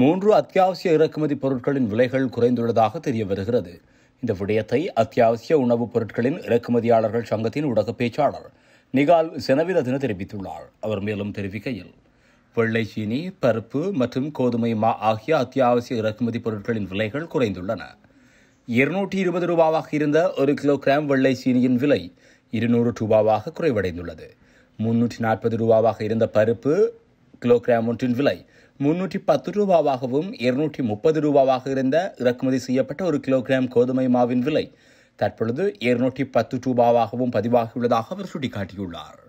மூன்று அத்தியாவசிய இறக்குமதி பொருட்களின் விலைகள் குறைந்துள்ளதாக தெரிய வருகிறது இந்த விடயத்தை அத்தியாவசிய உணவுப் பொருட்களின் இறக்குமதியாளர்கள் சங்கத்தின் ஊடக பேச்சாளர் நிகால் செனவிரதன தெரிவித்துள்ளார் அவர் மேலும் தெரிவிக்கையில் வெள்ளை சீனி பருப்பு மற்றும் கோதுமை மா ஆகிய அத்தியாவசிய இறக்குமதி பொருட்களின் விலைகள் குறைந்துள்ளன இருநூற்றி இருபது ரூபாவாக இருந்த ஒரு கிலோ கிராம் வெள்ளை சீனியின் விலை இருநூறு ரூபாவாக குறைவடைந்துள்ளது முன்னூற்றி நாற்பது ரூபாவாக இருந்த பருப்பு கிலோகிராம் ஒன்றின் விலை முன்னூற்றி பத்து ரூபாவாகவும் இருநூற்றி முப்பது ரூபாவாக இருந்த இறக்குமதி செய்யப்பட்ட ஒரு கிலோகிராம் கோதுமை மாவின் விலை தற்பொழுது இருநூற்றி பத்து ரூபாவாகவும் பதிவாகியுள்ளதாக அவர் சுட்டிக்காட்டியுள்ளார்